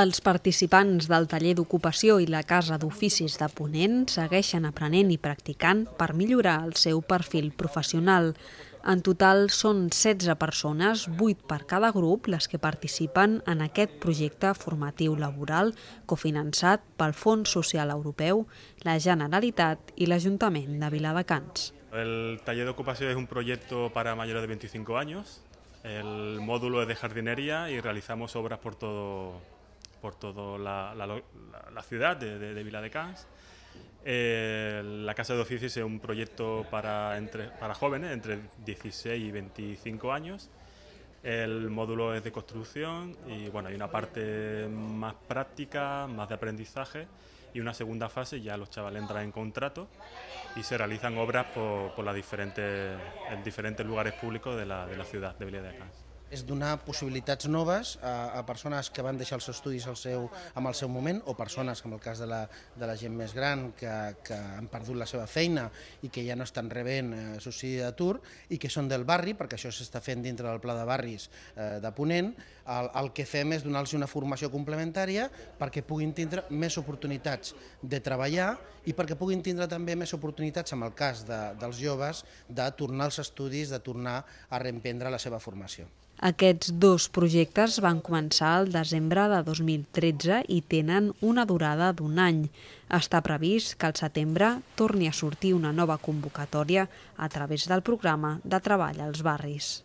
Els participants del taller d'ocupació i la casa d'oficis de Ponent segueixen aprenent i practicant per millorar el seu perfil professional. En total són 16 persones, 8 per cada grup, les que participen en aquest projecte formatiu laboral cofinançat pel Fons Social Europeu, la Generalitat i l'Ajuntament de Viladecans. El taller d'ocupació és un projecte per a majors de 25 anys. El módulo es de jardinería y realizamos obras por todo, por toda la, ciudad de, de, Vila de Cans. Eh, la Casa de Oficios es un proyecto para, jóvenes entre 16 y 25 años. El módulo es de construcción y bueno, hay una parte más práctica, más de aprendizaje y una segunda fase ya los chavales entran en contrato y se realizan obras por, por diferentes, en diferentes lugares públicos de la, ciudad de Vila de Cans. és donar possibilitats noves a, a persones que van deixar els estudis al seu, en el seu moment o persones, com el cas de la, de la gent més gran, que, que han perdut la seva feina i que ja no estan rebent eh, subsidi d'atur i que són del barri, perquè això s'està fent dintre del pla de barris eh, de Ponent, el, el que fem és donar-los una formació complementària perquè puguin tindre més oportunitats de treballar i perquè puguin tindre també més oportunitats, en el cas de, dels joves, de tornar als estudis, de tornar a reemprendre la seva formació. Aquests dos projectes van començar al desembre de 2013 i tenen una durada d'un any. Està previst que al setembre torni a sortir una nova convocatòria a través del programa de treball als barris.